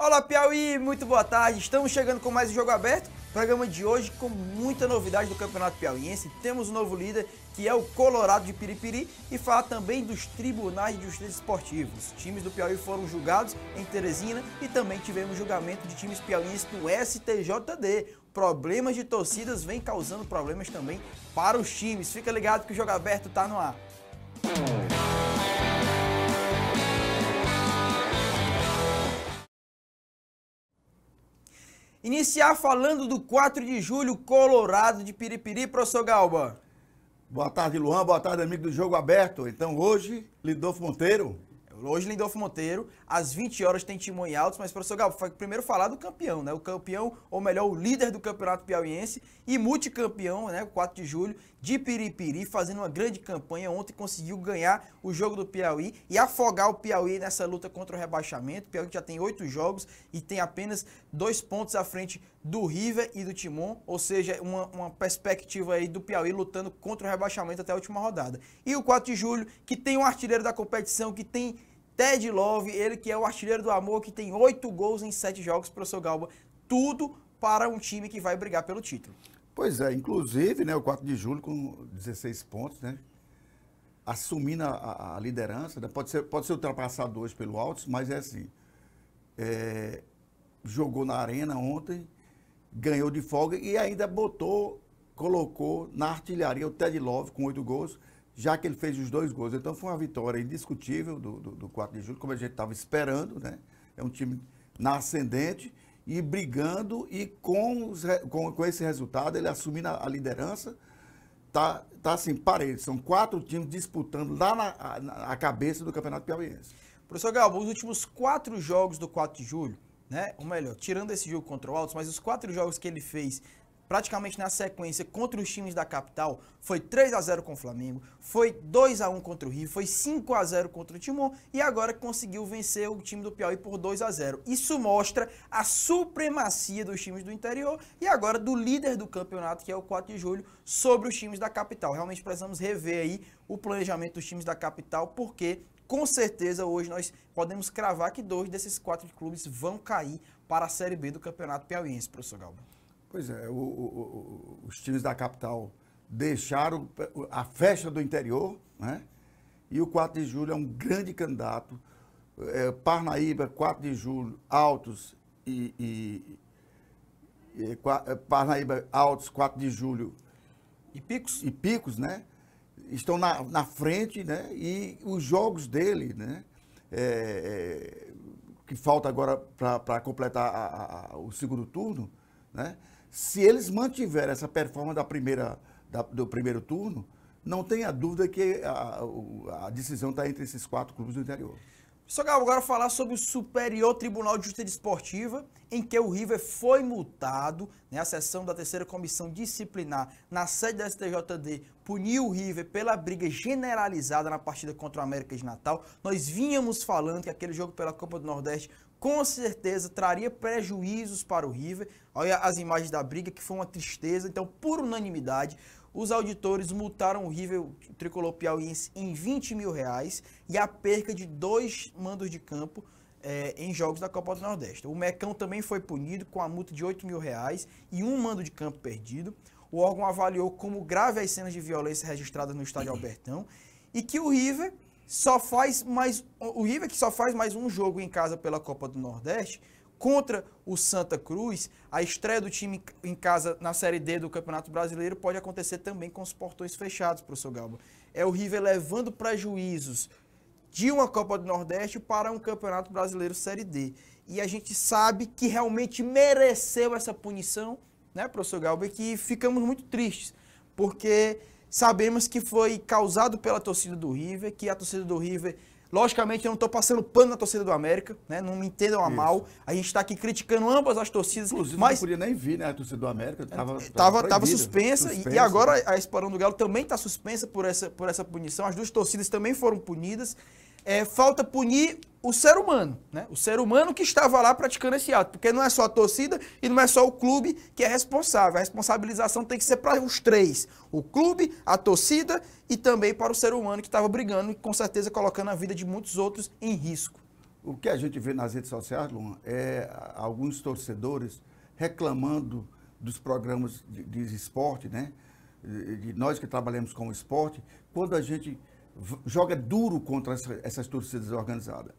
Olá Piauí, muito boa tarde. Estamos chegando com mais um jogo aberto. Programa de hoje com muita novidade do Campeonato Piauiense. Temos um novo líder que é o Colorado de Piripiri e falar também dos tribunais de justiça esportiva. Os times do Piauí foram julgados em Teresina e também tivemos julgamento de times piauiense no STJD. Problemas de torcidas vem causando problemas também para os times. Fica ligado que o jogo aberto está no ar. Iniciar falando do 4 de julho, Colorado de Piripiri, professor Galba. Boa tarde, Luan. Boa tarde, amigo do Jogo Aberto. Então, hoje, Lidolfo Monteiro Hoje, Lindolfo Monteiro, às 20 horas, tem Timon em Altos, mas, professor Galo, primeiro falar do campeão, né? O campeão, ou melhor, o líder do campeonato piauiense e multicampeão, né? 4 de julho, de Piripiri, fazendo uma grande campanha. Ontem conseguiu ganhar o jogo do Piauí e afogar o Piauí nessa luta contra o rebaixamento. O Piauí já tem oito jogos e tem apenas dois pontos à frente do River e do Timon, ou seja, uma, uma perspectiva aí do Piauí lutando contra o rebaixamento até a última rodada. E o 4 de julho, que tem um artilheiro da competição, que tem Ted Love, ele que é o artilheiro do amor, que tem oito gols em sete jogos, professor Galba. Tudo para um time que vai brigar pelo título. Pois é, inclusive, né, o 4 de julho com 16 pontos, né? Assumindo a, a liderança, né, pode, ser, pode ser ultrapassado hoje pelo Altos, mas é assim. É, jogou na arena ontem, ganhou de folga e ainda botou, colocou na artilharia o Ted Love com oito gols já que ele fez os dois gols. Então foi uma vitória indiscutível do, do, do 4 de julho, como a gente estava esperando, né? É um time na ascendente e brigando e com, os, com, com esse resultado ele assumindo a, a liderança tá, tá assim, parede. São quatro times disputando lá na, na, na cabeça do Campeonato Piauiense. Professor Galvão, os últimos quatro jogos do 4 de julho, né? Ou melhor, tirando esse jogo contra o Altos, mas os quatro jogos que ele fez praticamente na sequência contra os times da capital. Foi 3 a 0 com o Flamengo, foi 2 a 1 contra o Rio, foi 5 a 0 contra o Timor e agora conseguiu vencer o time do Piauí por 2 a 0. Isso mostra a supremacia dos times do interior e agora do líder do campeonato, que é o 4 de julho, sobre os times da capital. Realmente precisamos rever aí o planejamento dos times da capital, porque com certeza hoje nós podemos cravar que dois desses quatro clubes vão cair para a Série B do Campeonato Piauiense, professor Galvão. Pois é, o, o, os times da capital deixaram a festa do interior, né? E o 4 de julho é um grande candidato. É, Parnaíba, 4 de julho, Altos e, e, e, é, é, Parnaíba, Altos, 4 de julho. E Picos? E Picos, né? Estão na, na frente, né? E os jogos dele, né? É, é, que falta agora para completar a, a, o segundo turno, né? Se eles mantiverem essa performance da primeira, da, do primeiro turno, não tenha dúvida que a, a decisão está entre esses quatro clubes do interior. Só que agora falar sobre o Superior Tribunal de Justiça Esportiva, em que o River foi multado, né? A sessão da terceira comissão disciplinar na sede da STJD puniu o River pela briga generalizada na partida contra o América de Natal. Nós vínhamos falando que aquele jogo pela Copa do Nordeste com certeza traria prejuízos para o River. Olha as imagens da briga, que foi uma tristeza. Então, por unanimidade, os auditores multaram o River o Tricolor Piauiense em 20 mil reais e a perca de dois mandos de campo é, em jogos da Copa do Nordeste. O Mecão também foi punido com a multa de 8 mil reais e um mando de campo perdido. O órgão avaliou como grave as cenas de violência registradas no estádio Albertão e que o River só faz mais o River que só faz mais um jogo em casa pela Copa do Nordeste contra o Santa Cruz, a estreia do time em casa na Série D do Campeonato Brasileiro pode acontecer também com os portões fechados, professor Galba. É o River levando prejuízos de uma Copa do Nordeste para um Campeonato Brasileiro Série D. E a gente sabe que realmente mereceu essa punição, né, professor Galba, e que ficamos muito tristes, porque Sabemos que foi causado pela torcida do River, que a torcida do River Logicamente, eu não estou passando pano na torcida do América, né? Não me entendam a mal. A gente está aqui criticando ambas as torcidas. Inclusive, mas... não podia nem vir, né? A torcida do América estava é, tava, tava suspensa, suspensa, E agora a Esparão do Galo também está suspensa por essa, por essa punição. As duas torcidas também foram punidas é, falta punir o ser humano, né? O ser humano que estava lá praticando esse ato, porque não é só a torcida e não é só o clube que é responsável. A responsabilização tem que ser para os três: o clube, a torcida e também para o ser humano que estava brigando e com certeza colocando a vida de muitos outros em risco. O que a gente vê nas redes sociais, Luan, é alguns torcedores reclamando dos programas de, de esporte, né? De, de nós que trabalhamos com o esporte, quando a gente joga duro contra essa, essas torcidas organizadas.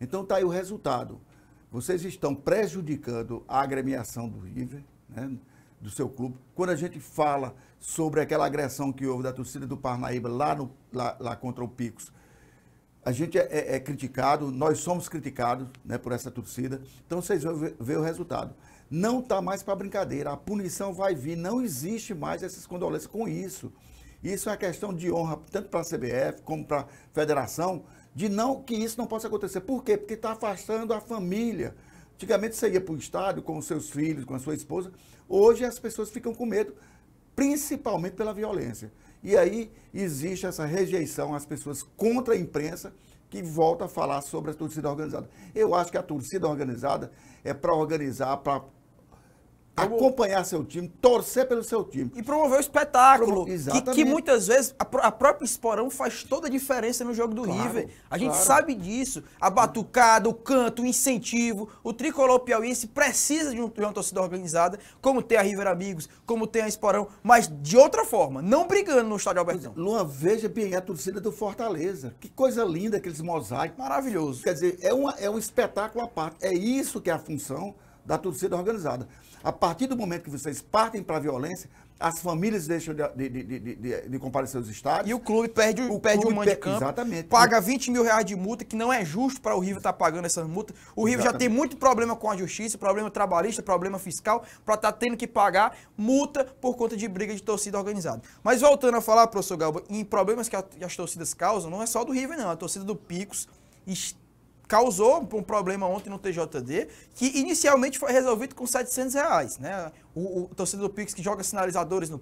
Então está aí o resultado. Vocês estão prejudicando a agremiação do River, né, do seu clube. Quando a gente fala sobre aquela agressão que houve da torcida do Parnaíba lá, no, lá, lá contra o Picos, a gente é, é, é criticado, nós somos criticados né, por essa torcida. Então vocês vão ver, ver o resultado. Não está mais para brincadeira. A punição vai vir. Não existe mais essas condolências com isso. Isso é uma questão de honra, tanto para a CBF como para a federação, de não que isso não possa acontecer. Por quê? Porque está afastando a família. Antigamente você ia para o estádio com os seus filhos, com a sua esposa. Hoje as pessoas ficam com medo, principalmente pela violência. E aí existe essa rejeição às pessoas contra a imprensa que volta a falar sobre a torcida organizada. Eu acho que a torcida organizada é para organizar, para acompanhar seu time, torcer pelo seu time. E promover o espetáculo. Promo... Que, que, muitas vezes a, a, própria Esporão faz toda a diferença no jogo do claro, River. A gente claro. sabe disso. A batucada, o canto, o incentivo. O tricolor piauiense precisa de, um, de uma torcida organizada, como tem a River Amigos, como tem a Esporão, mas de outra forma, não brigando no estádio Albertão. Luan, veja bem é a torcida do Fortaleza. Que coisa linda aqueles mosaicos. Maravilhoso. Quer dizer, é, uma, é um espetáculo à parte. É isso que é a função da torcida organizada. A partir do momento que vocês partem para a violência, as famílias deixam de, de, de, de, comparecer aos estádios. E o clube perde o, perde o mando de campo. Exatamente. Paga 20 mil reais de multa, que não é justo para o River estar tá pagando essas multas. O River já tem muito problema com a justiça, problema trabalhista, problema fiscal, para estar tá tendo que pagar multa por conta de briga de torcida organizada. Mas voltando a falar, professor Galba, em problemas que, as torcidas causam, não é só do River, não. A torcida do Picos causou um problema ontem no TJD, que inicialmente foi resolvido com 700 reais, né? O, o torcedor do Pix que joga sinalizadores, no,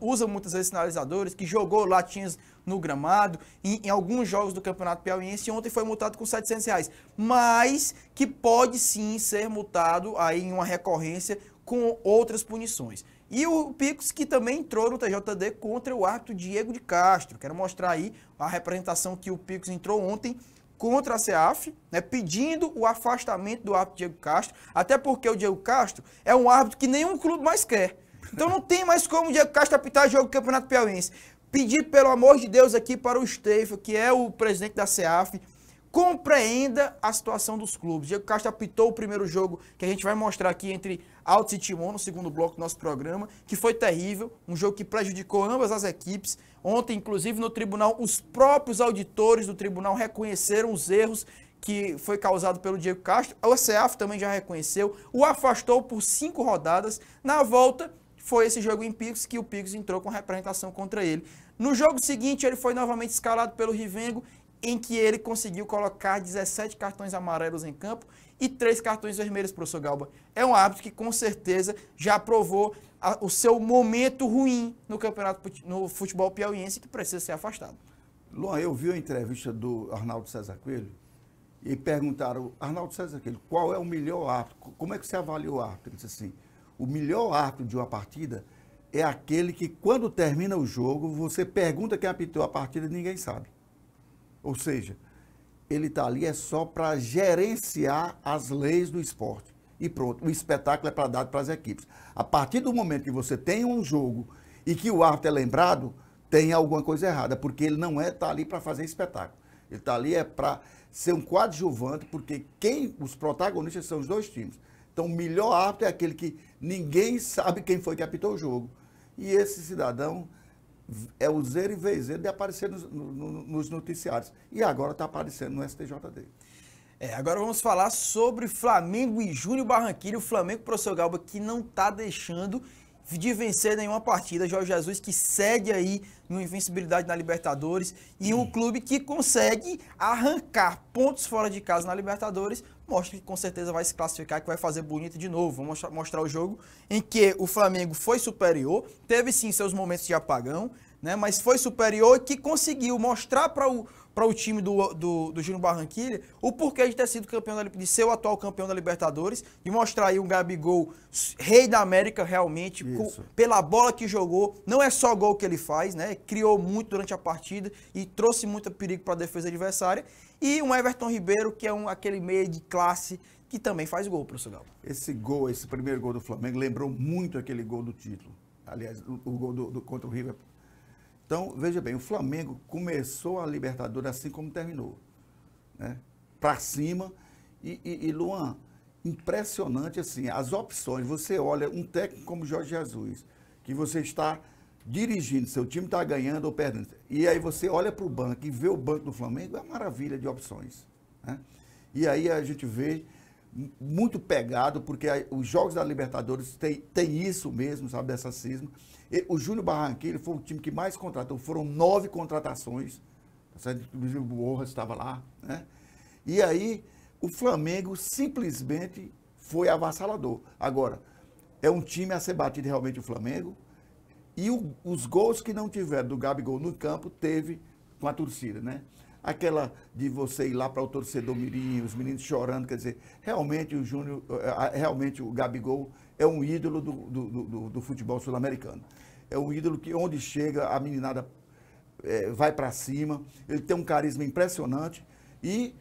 usa muitas vezes sinalizadores, que jogou latinhas no gramado, em, em alguns jogos do Campeonato Piauiense, ontem foi multado com 700 reais, mas que pode sim ser multado aí em uma recorrência com outras punições. E o Picos, que também entrou no TJD contra o árbitro Diego de Castro. Quero mostrar aí a representação que o Picos entrou ontem contra a CEAF, né, pedindo o afastamento do árbitro Diego Castro, até porque o Diego Castro é um árbitro que nenhum clube mais quer. Então não tem mais como o Diego Castro apitar jogo do Campeonato Piauiense. Pedir, pelo amor de Deus, aqui para o Steifa, que é o presidente da CEAF, compreenda a situação dos clubes. Diego Castro apitou o primeiro jogo que a gente vai mostrar aqui entre Alto City One, no segundo bloco do nosso programa, que foi terrível, um jogo que prejudicou ambas as equipes. Ontem, inclusive, no tribunal, os próprios auditores do tribunal reconheceram os erros que foi causado pelo Diego Castro. O CEAF também já reconheceu, o afastou por cinco rodadas. Na volta, foi esse jogo em Picos que o Picos entrou com representação contra ele. No jogo seguinte, ele foi novamente escalado pelo Rivengo, em que ele conseguiu colocar 17 cartões amarelos em campo e três cartões vermelhos, professor Galba. É um árbitro que com certeza já provou a, o seu momento ruim no campeonato no futebol piauiense que precisa ser afastado. Luan, eu vi a entrevista do Arnaldo César Coelho e perguntaram, Arnaldo César Coelho, qual é o melhor árbitro? Como é que você avalia o árbitro? Ele disse assim, o melhor árbitro de uma partida é aquele que quando termina o jogo, você pergunta quem apitou a partida e ninguém sabe. Ou seja, ele está ali é só para gerenciar as leis do esporte. E pronto, o espetáculo é para dar para as equipes. A partir do momento que você tem um jogo e que o árbitro é lembrado, tem alguma coisa errada, porque ele não está é, tá ali para fazer espetáculo. Ele está ali é para ser um coadjuvante, porque quem os protagonistas são os dois times. Então, o melhor árbitro é aquele que ninguém sabe quem foi que apitou o jogo. E esse cidadão é o zero e vez de aparecer nos, no, nos noticiários. E agora está aparecendo no STJD. É, agora vamos falar sobre Flamengo e Júnior Barranquilla. O Flamengo, professor Galba, que não está deixando de vencer nenhuma partida. Jorge Jesus que segue aí no invencibilidade na Libertadores e um uhum. clube que consegue arrancar pontos fora de casa na Libertadores mostra que com certeza vai se classificar, que vai fazer bonito de novo. Vou mostrar, mostrar o jogo em que o Flamengo foi superior, teve sim seus momentos de apagão, né, mas foi superior e que conseguiu mostrar para o para o time do, do, do Júnior Barranquilha o porquê de ter sido campeão da, de ser o atual campeão da Libertadores, de mostrar aí o Gabigol rei da América realmente, com, pela bola que jogou. Não é só gol que ele faz, né? Criou muito durante a partida e trouxe muito perigo para a defesa adversária. E um Everton Ribeiro, que é um, aquele meio de classe que também faz gol, professor Galo. Esse gol, esse primeiro gol do Flamengo, lembrou muito aquele gol do título. Aliás, o, o gol do, do, contra o River então, veja bem, o Flamengo começou a Libertadores assim como terminou. Né? Para cima. E, e, e, Luan, impressionante assim, as opções. Você olha um técnico como Jorge Jesus, que você está dirigindo, seu time está ganhando ou perdendo. E aí você olha para o banco e vê o banco do Flamengo, é uma maravilha de opções. Né? E aí a gente vê muito pegado, porque os jogos da Libertadores tem, tem isso mesmo, sabe, dessa cisma. O Júnior Barranquilla foi o time que mais contratou. Foram nove contratações. Tá Inclusive o Borras estava lá. Né? E aí o Flamengo simplesmente foi avassalador. Agora, é um time a ser batido realmente o Flamengo. E o, os gols que não tiveram do Gabigol no campo, teve com a torcida, né? Aquela de você ir lá para o torcedor mirim, os meninos chorando, quer dizer, realmente o Júnior, eh, realmente o Gabigol é um ídolo do, do, do, do futebol sul-americano. É um ídolo que onde chega a meninada é, vai para cima, ele tem um carisma impressionante e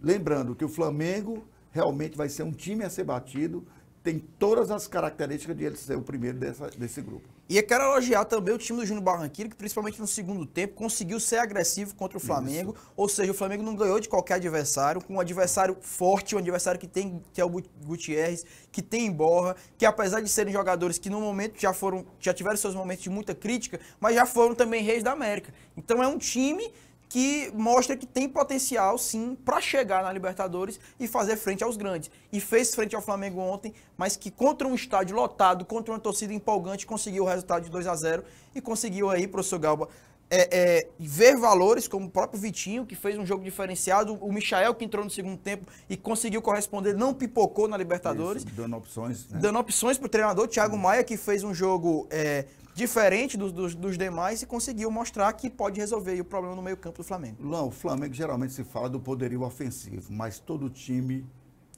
lembrando que o Flamengo realmente vai ser um time a ser batido tem todas as características de ele ser o primeiro dessa, desse grupo. E é eu quero elogiar também o time do Júnior Barranquilla, que principalmente no segundo tempo conseguiu ser agressivo contra o Flamengo, Isso. ou seja, o Flamengo não ganhou de qualquer adversário, com um adversário forte, um adversário que tem que é o Gutierrez, que tem Borra, que apesar de serem jogadores que no momento já foram, já tiveram seus momentos de muita crítica, mas já foram também reis da América. Então é um time que mostra que tem potencial, sim, para chegar na Libertadores e fazer frente aos grandes. E fez frente ao Flamengo ontem, mas que contra um estádio lotado, contra uma torcida empolgante, conseguiu o resultado de 2 a 0 e conseguiu aí, professor Galba, é, é, ver valores como o próprio Vitinho, que fez um jogo diferenciado, o Michael, que entrou no segundo tempo e conseguiu corresponder, não pipocou na Libertadores. Isso, dando opções. Né? Dando opções para o treinador, Thiago Maia, que fez um jogo é, diferente dos, dos, dos, demais e conseguiu mostrar que pode resolver o problema no meio-campo do Flamengo. Lão, o Flamengo geralmente se fala do poderio ofensivo, mas todo time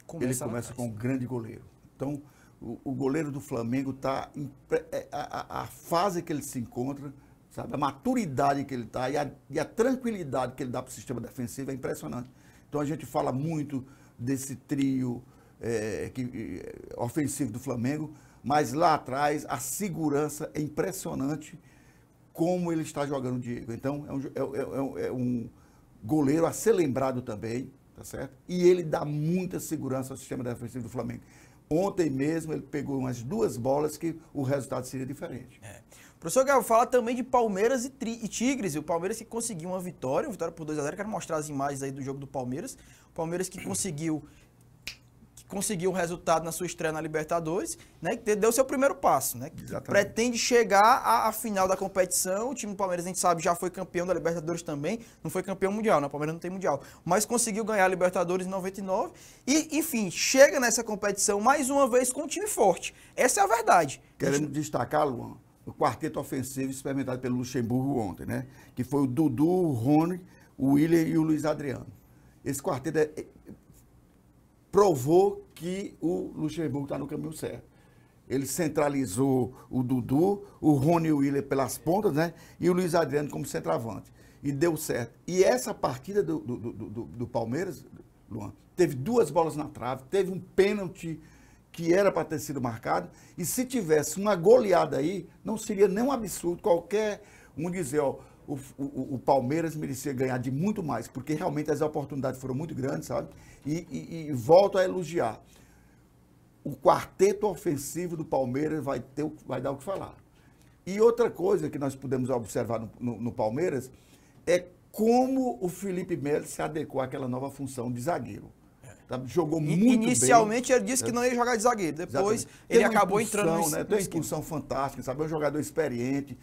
começa ele começa com um grande goleiro. Então, o, o goleiro do Flamengo está é, a, a, fase que ele se encontra, sabe, a maturidade que ele está e, e a tranquilidade que ele dá para o sistema defensivo é impressionante. Então a gente fala muito desse trio é, que, é, ofensivo do Flamengo, mas lá atrás, a segurança é impressionante como ele está jogando o Diego. Então, é um, é, é, é, é um, goleiro a ser lembrado também, tá certo? E ele dá muita segurança ao sistema defensivo do Flamengo. Ontem mesmo ele pegou umas duas bolas que o resultado seria diferente. É. Professor Galo, fala também de Palmeiras e, tri, e, Tigres. E o Palmeiras que conseguiu uma vitória, uma vitória por 2 a 0 Quero mostrar as imagens aí do jogo do Palmeiras. O Palmeiras que conseguiu conseguiu um resultado na sua estreia na Libertadores, né? Que deu seu primeiro passo, né? Exatamente. Pretende chegar à, à, final da competição. O time do Palmeiras, a gente sabe, já foi campeão da Libertadores também. Não foi campeão mundial, né? O Palmeiras não tem mundial. Mas conseguiu ganhar a Libertadores em 99. E, enfim, chega nessa competição mais uma vez com um time forte. Essa é a verdade. Querendo gente... destacar, Luan, o quarteto ofensivo experimentado pelo Luxemburgo ontem, né? Que foi o Dudu, o Rony, o William e o Luiz Adriano. Esse quarteto é provou que o Luxemburgo está no caminho certo. Ele centralizou o Dudu, o Rony Willer pelas pontas, né? E o Luiz Adriano como centroavante. E deu certo. E essa partida do, do, do, do Palmeiras, Luan, teve duas bolas na trave, teve um pênalti que era para ter sido marcado. E se tivesse uma goleada aí, não seria nem um absurdo qualquer um dizer, ó, o, o, o, Palmeiras merecia ganhar de muito mais, porque realmente as oportunidades foram muito grandes, sabe? E, e, e volto a elogiar. O quarteto ofensivo do Palmeiras vai, ter, vai dar o que falar. E outra coisa que nós podemos observar no, no, no Palmeiras é como o Felipe Melo se adequou àquela nova função de zagueiro. Tá, jogou muito Inicialmente, bem. Inicialmente ele disse que né? não ia jogar de zagueiro, depois Exatamente. ele acabou entrando né? Tem uma expulsão fantástica, sabe? É um jogador experiente,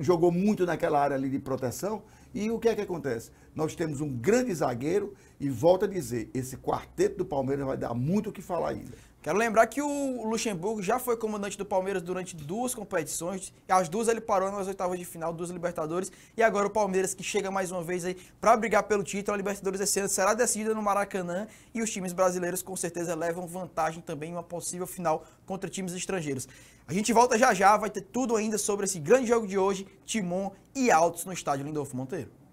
jogou muito naquela área ali de proteção. E o que é que acontece? Nós temos um grande zagueiro e volta a dizer, esse quarteto do Palmeiras vai dar muito o que falar ainda. Quero lembrar que o Luxemburgo já foi comandante do Palmeiras durante duas competições. As duas ele parou nas oitavas de final, dos Libertadores. E agora o Palmeiras que chega mais uma vez aí para brigar pelo título. A Libertadores esse ano será decidida no Maracanã. E os times brasileiros com certeza levam vantagem também em uma possível final contra times estrangeiros. A gente volta já já, vai ter tudo ainda sobre esse grande jogo de hoje, Timon e Altos no estádio Lindolfo Monteiro.